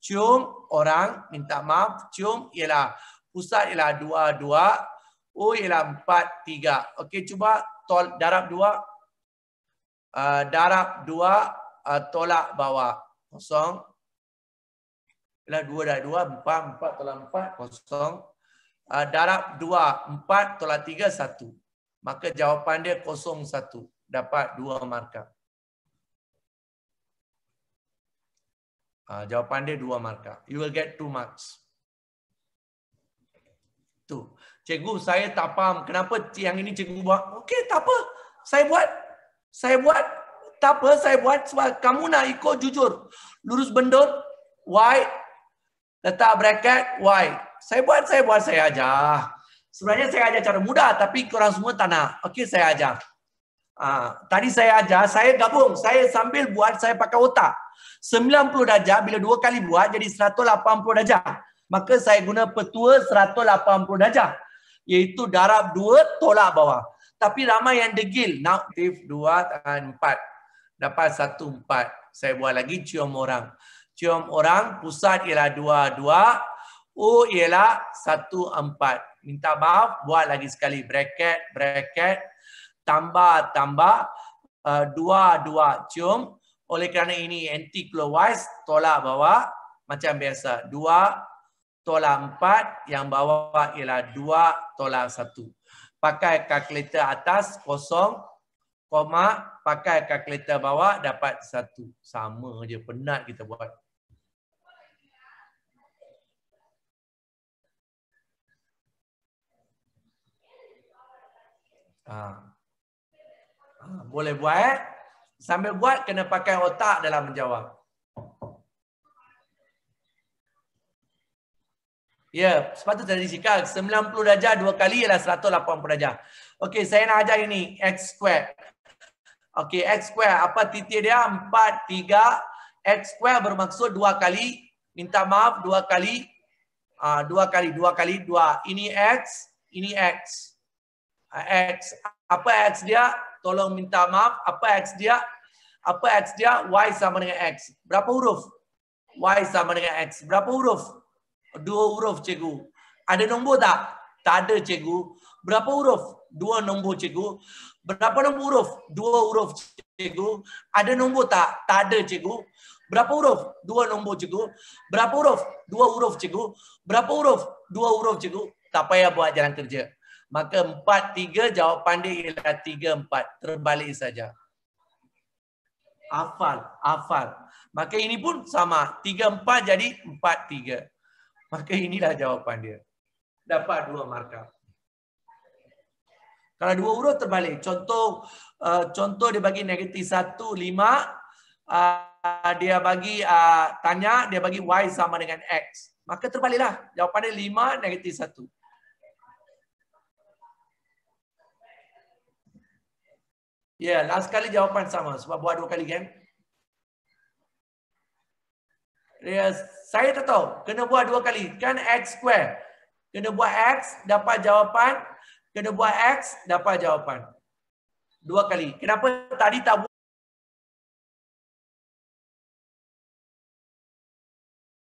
cium orang minta maaf cium ialah pusat ialah 2 2 u ialah 4 3 okey cuba tol darab 2 uh, eh, darab 2 uh, eh, tolak bawah kosong ialah 2 darab 2 4 4, tolak 4 kosong Uh, darab 2, 4, tolak 3, 1. Maka jawapan dia kosong 1. Dapat 2 markah. Uh, jawapan dia dua markah. You will get two marks. Tu. Cikgu, saya tak faham kenapa yang ini cikgu buat. Okey, tak apa. Saya buat. Saya buat. Tak apa, saya buat. Sebab kamu nak ikut jujur. Lurus bendul. Why? Letak bracket. Why? Saya buat, saya buat, saya ajar. Sebenarnya saya ajar cara mudah. Tapi korang semua tak nak. Okey, saya ajar. Ah, tadi saya ajar, saya gabung. Saya sambil buat, saya pakai otak. 90 darjah, bila dua kali buat, jadi 180 darjah. Maka saya guna petua 180 darjah. Iaitu darab dua, tolak bawah. Tapi ramai yang degil. Naktif dua, tahan empat. Dapat satu, empat. Saya buat lagi cium orang. Cium orang, pusat ialah dua, dua. U ialah satu, empat. Minta maaf, buat lagi sekali. Bracket, bracket, tambah-tambah dua-dua uh, cium. Oleh kerana ini anti-clockwise, tolak bawah macam biasa. Dua tolak empat, yang bawah ialah dua tolak satu. Pakai kalkulator atas kosong, koma, pakai kalkulator bawah dapat satu. Sama je, penat kita buat. Ah. Uh. Ah, boleh buat. Sambil buat, kena pakai otak dalam menjawab. Ya, sebab tu tadi cakap 90 darjah dua kali ialah 180 darjah. Okey, saya nak ajar ini x squared. Okey, x squared apa titik dia? 4 3 x squared bermaksud dua kali. Minta maaf, dua kali. uh, dua kali, dua kali, dua. Ini x, ini x. Uh, x apa x dia? tolong minta maaf. Apa X dia? Apa X dia? Y sama dengan X. Berapa huruf? Y sama dengan X. Berapa huruf? Dua huruf, cikgu. Ada nombor tak? Tak ada, cikgu. Berapa huruf? Dua nombor, cikgu. Berapa nombor huruf? Dua huruf, cikgu. Ada nombor tak? Tak ada, cikgu. Berapa huruf? Dua nombor, cikgu. Berapa huruf? Dua huruf, cikgu. Berapa huruf? Dua huruf, cikgu. Tak payah buat jalan kerja. Maka empat tiga jawapan dia ialah tiga empat. Terbalik saja. Afal, afal. Maka ini pun sama. Tiga empat jadi empat tiga. Maka inilah jawapan dia. Dapat dua markah. Kalau dua huruf terbalik. Contoh eh, contoh dia bagi negatif satu, lima. Ah, dia bagi ah, tanya, dia bagi Y sama dengan X. Maka terbaliklah. Jawapan dia lima, negatif satu. Ya, yeah, last kali jawapan sama sebab buat dua kali kan. Yeah, saya tak tahu. Kena buat dua kali. Kan X square. Kena buat X, dapat jawapan. Kena buat X, dapat jawapan. Dua kali. Kenapa tadi tak buat?